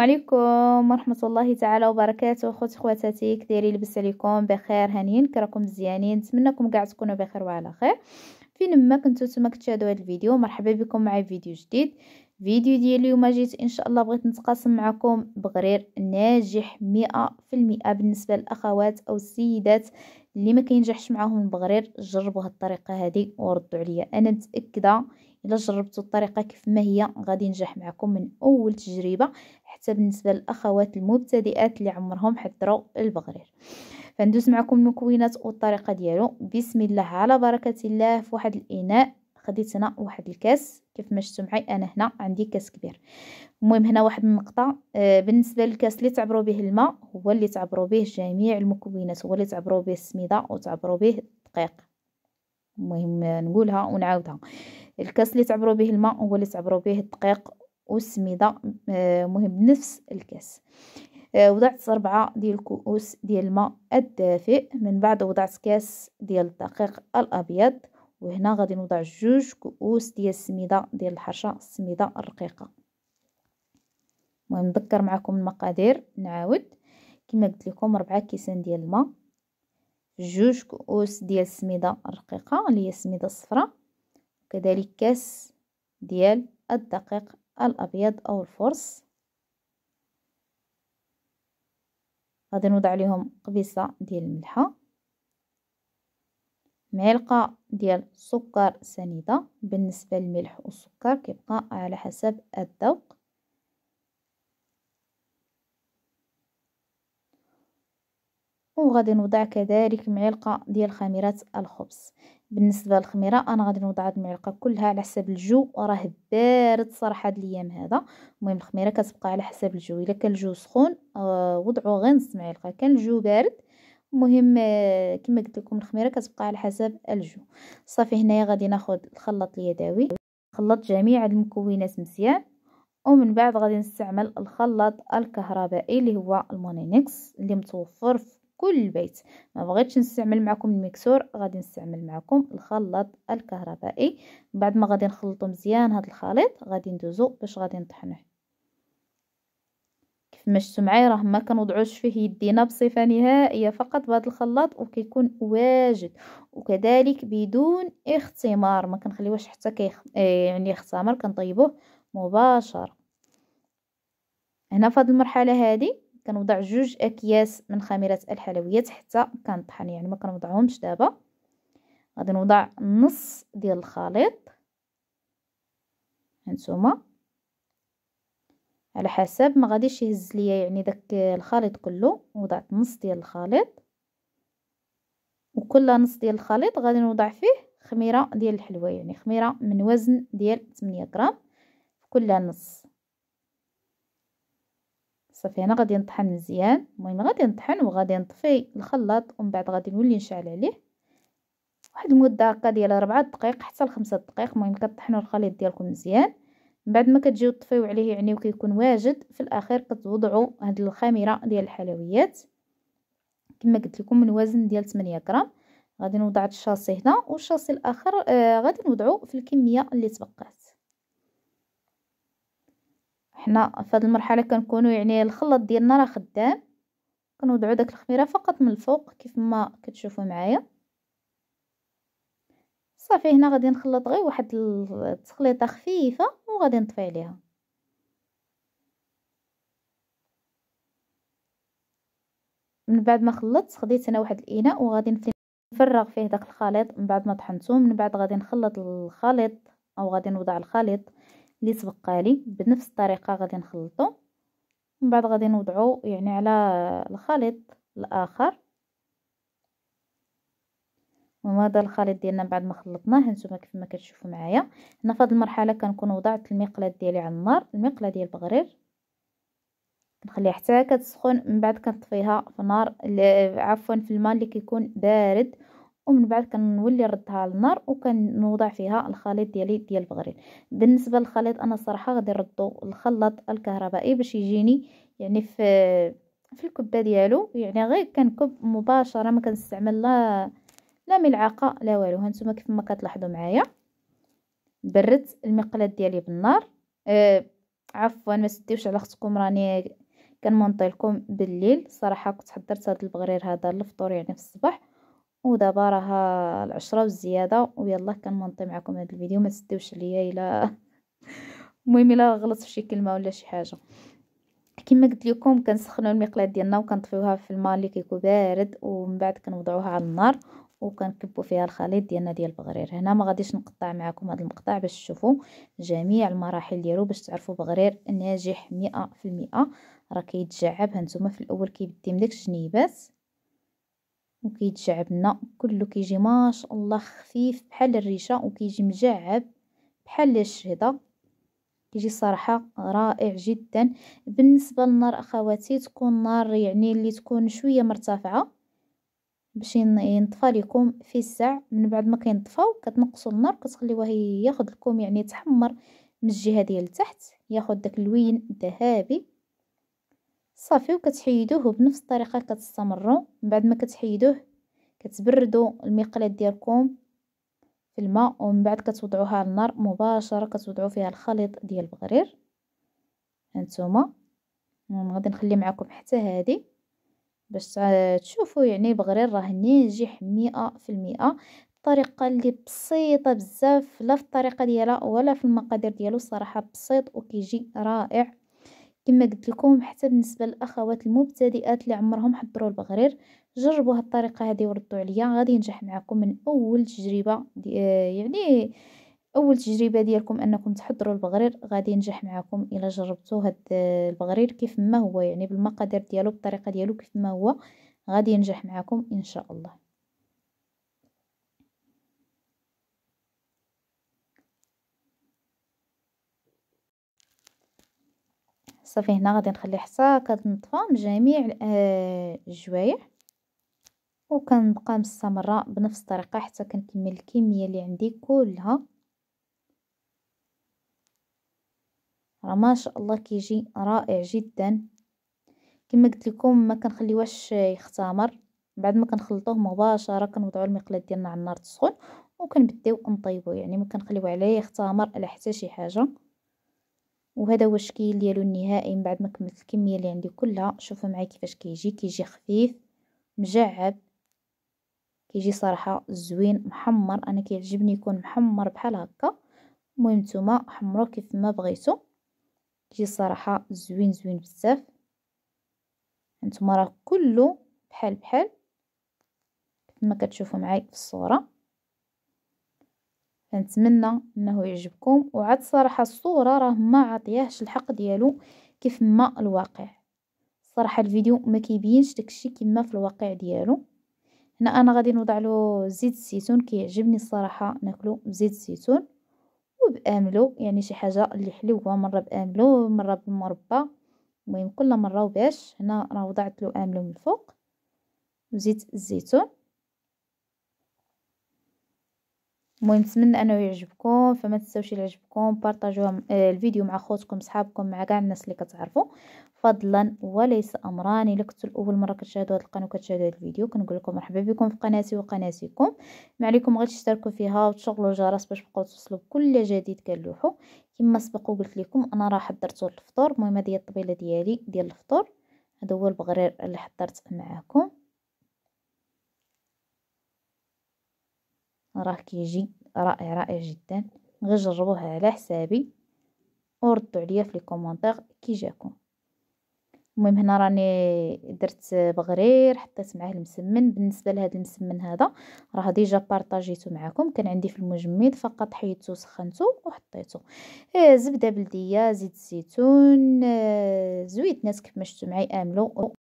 عليكم ورحمة الله تعالى وبركاته خوت خواتاتي كديري لبس عليكم بخير هانيين كراكم مزيانين نتمنىكم كاع تكونوا بخير وعلى خير فين ما كنتو نتوما كتشاهدوا هذا الفيديو مرحبا بكم معي فيديو جديد فيديو ديال اليوم جيت ان شاء الله بغيت نتقاسم معكم بغرير ناجح مئة في المئة بالنسبة للاخوات او السيدات اللي ما كينجحش معاهم البغرير جربوا هاد الطريقة هذه وردوا عليا انا متأكدة الا جربتوا الطريقه كيف ما هي غادي ينجح معكم من اول تجربه حتى بالنسبة للأخوات المبتدئات اللي عمرهم حضروا البغرير فندوز معكم المكونات والطريقة ديالو بسم الله على بركة الله في واحد الإناء خديت هنا واحد الكاس كيف ما شفتوا معي انا هنا عندي كاس كبير المهم هنا واحد النقطه آه بالنسبه للكاس اللي تعبروا به الماء هو اللي تعبروا به جميع المكونات هو اللي تعبروا به السميده وتعبروا به الدقيق المهم نقولها ونعاودها الكاس اللي تعبروا به الماء هو اللي تعبروا به الدقيق أس آه، مهم بنفس الكاس آه، وضعت أربعة ديال الكؤوس ديال الماء الدافئ من بعد وضعت كاس ديال الدقيق الأبيض وهنا غادي نوضع جوج كؤوس ديال السميدة ديال الحرشة السميدة الرقيقة المهم نذكر معكم المقادير نعاود كما قلت لكم ربعة كيسان ديال الماء جوج كؤوس ديال السميدة الرقيقة اللي هي السميدة الصفراء كذلك كاس ديال الدقيق الأبيض أو الفرص غادي نوضع عليهم قبيصة ديال الملحة معلقة ديال السكر سنيدة بالنسبة للملح والسكر كيبقى على حسب الذوق وغادي نوضع كذلك معلقه ديال خميره الخبز بالنسبه للخميره انا غادي نوضع هاد المعلقه كلها على حسب الجو راه بارد صراحه هاد الايام هذا المهم الخميره كتبقى على حسب الجو الا كان الجو سخون آه، وضعوا غير نص معلقه كان الجو بارد المهم آه، كما قلت لكم الخميره كتبقى على حسب الجو صافي هنايا غادي ناخذ الخلاط اليدوي خلط جميع المكونات مزيان ومن بعد غادي نستعمل الخلاط الكهربائي اللي هو المونينكس اللي متوفر في كل البيت ما بغيتش نستعمل معكم الميكسور غادي نستعمل معكم الخلاط الكهربائي بعد ما غادي نخلطو مزيان هذا الخليط غادي ندوزو باش غادي نطحنوه كيف ما شفتوا معايا راه ما كنوضعوش فيه يدينا بصفه نهائيه فقط بهذا الخلاط وكيكون واجد وكذلك بدون اختمار ما كنخليوهش حتى كيخ إيه، يعني يختمر كنطيبوه مباشره هنا في هذه المرحله هذه كنوضع جوج اكياس من خميره الحلويات حتى كنطحن يعني ما كنوضعهمش دابا غادي نوضع نص ديال الخليط هانتوما على حسب ما غاديش يهز ليا يعني داك الخليط كله وضعت نص ديال الخليط وكل نص ديال الخليط غادي نوضع فيه خميره ديال الحلوى يعني خميره من وزن ديال 8 غرام كل نص هنا غادي نطحن مزيان المهم غادي نطحن وغادي نطفي الخلاط ومن بعد غادي نولي نشعل عليه واحد المده هكا ديال 4 دقائق حتى ل 5 دقائق المهم كطحنوا الخليط ديالكم مزيان من بعد ما كتجيو تطفيو عليه يعني وكيكون واجد في الاخير كتوضعوا هاد الخميره ديال الحلويات كما قلت لكم من وزن ديال 8 غرام غادي نوضع الشاصي هنا والشاصي الاخر آه غادي نوضعو في الكميه اللي تبقات حنا في هذه المرحله كنكونوا يعني الخلط ديالنا راه خدام كنوضعوا داك الخميره فقط من الفوق كيف ما كتشوفوا معايا صافي هنا غادي نخلط غير واحد التخليطه خفيفه وغادي نطفي عليها من بعد ما خلطت خديت انا واحد الاناء وغادي نفرغ فيه داك الخليط من بعد ما طحنته من بعد غادي نخلط الخليط او غادي نوضع الخليط اللي تبقى لي بنفس الطريقه غادي نخلطو من بعد غادي نوضعو يعني على الخليط الاخر وهذا الخليط ديالنا بعد ما خلطناه نتوما كيف ما كتشوفوا معايا هنا في هذه المرحله كنكون وضعت المقلاه ديالي على النار المقلاه ديال البغرير كنخليها حتى كتسخن من بعد كنطفيها في نار عفوا في الماء اللي كيكون بارد ومن بعد كنولي نردها للنار وكنوضع فيها الخليط ديالي ديال البغريل بالنسبه للخليط انا الصراحه غادي نردو الخلاط الكهربائي باش يجيني يعني في في الكبه ديالو يعني غير كنكب مباشره ما كنستعمل لا لا ملعقه لا والو هانتوما كيف ما كتلاحظوا معايا بردت المقلاة ديالي بالنار آه عفوا ما سديوش على اختكم راني كنمنطي لكم بالليل صراحه كنت حضرت هذا البغرير هذا للفطور يعني في الصباح ودابا راها العشرة والزيادة ويلا كنمنطي معكم هذا الفيديو ما تسدوش عليا الا المهم الا غلطت في شي كلمه ولا شي حاجه كما قلت لكم كنسخنوا المقلاة ديالنا وكنطفيوها في الماء اللي كيكون بارد ومن بعد كنوضعوها على النار وكنكبوا فيها الخليط ديالنا ديال البغرير هنا ما غاديش نقطع معكم هذا المقطع باش تشوفوا جميع المراحل ديالو باش تعرفوا بغرير ناجح مئة في المئة راه كيتجعب هانتوما في الاول كيبدي من داك الجنيبات وكيتجعبنا كله كيجي ما شاء الله خفيف بحال الريشه وكيجي مجعب بحال الشهده كيجي صراحه رائع جدا بالنسبه للنار اخواتي تكون نار يعني اللي تكون شويه مرتفعه باش ينطفى لكم في الساع من بعد ما كينطفاو كتنقصوا النار كتخليوها ياخذ لكم يعني تحمر من الجهه ديال التحت ياخذ داك اللون الذهبي صافي وكتحيدوه بنفس الطريقه كتستمروا من بعد ما كتحيدوه كتبردوا المقلاة ديالكم في الماء ومن بعد كتوضعوها على النار مباشره كتوضعوا فيها الخليط ديال البغرير هانتوما غادي نخلي معكم حتى هذه باش تشوفوا يعني بغرير راه ناجح مئة الطريقة اللي بسيطة بزاف لا في الطريقة ديالها ولا في المقادير ديالو صراحة بسيط وكيجي رائع كما قلت لكم حتى بالنسبة للاخوات المبتدئات اللي عمرهم حضروا البغرير جربوا هالطريقة هذه وردوا عليا غادي ينجح معاكم من اول تجربة يعني اول تجربة ديالكم انكم تحضروا البغرير غادي ينجح معاكم الا جربتوا هاد البغرير كيف ما هو يعني بالمقادير ديالو بالطريقة ديالو كيف ما هو غادي ينجح معاكم ان شاء الله صافي هنا غادي نخلي حتى كتنطفى من جميع آه، الجوايع وكنبقى مستمره بنفس الطريقه حتى كنكمل الكميه اللي عندي كلها راه ما شاء الله كيجي رائع جدا كما قلت لكم ما كنخليوهش يختمر بعد ما كنخلطوه مباشره كنوضعوا المقلاه ديالنا على النار تسخن وكنبداو نطيبو يعني ما كنخليوه عليه يختمر على حتى شي حاجه وهذا هو الشكل ديالو النهائي من بعد ما كملت الكميه اللي عندي كلها شوفوا معايا كيفاش كيجي كيجي خفيف مجعب كيجي صراحه زوين محمر انا كيعجبني يكون محمر بحال هكا المهم نتوما حمروه كيف ما بغيتو كيجي صراحه زوين زوين بزاف نتوما راه كله بحال بحال كما كتشوفوا معايا في الصوره نتمنى انه يعجبكم وعاد صراحة الصورة راه ما عطياهش الحق ديالو كيف ما الواقع صراحة الفيديو ما كيبينش داكشي كما في الواقع ديالو هنا انا غادي نوضع له زيت الزيتون كيعجبني الصراحة ناكلو بزيت الزيتون وباملو يعني شي حاجة اللي حلوة مرة باملو مرة بالمربى المهم كل مرة وباش هنا راه وضعت له املو من الفوق وزيت الزيتون المهم نتمنى انه يعجبكم فما تنساوش اللي يعجبكم بارطاجوها آه، الفيديو مع خوتكم صحابكم مع كاع الناس اللي كتعرفوا فضلا وليس امرا الا كنتو اول مره كتشاهدوا هذا القناه وكتشاهدوا هذا الفيديو كنقول لكم مرحبا بكم في قناتي وقناتكم ما عليكم غير تشتركوا فيها وتشغلوا الجرس باش تبقاو توصلوا بكل جديد كنلوحوا كما سبق وقلت لكم انا راه حضرت للفطور المهم هذه الطبيله ديالي ديال الفطور هذا هو البغرير اللي حضرت معاكم راه كيجي رائع رائع جدا غير جربوه على حسابي وردوا عليا في لي كومونتير كي جاكم المهم هنا راني درت بغرير حطيت معاه المسمن بالنسبه لهذا المسمن هذا راه ديجا بارطاجيتو معكم كان عندي في المجمد فقط حيدته سخنته وحطيته آه زبده بلديه زيت الزيتون آه زويت ناس كيف ما شفتوا معايا املو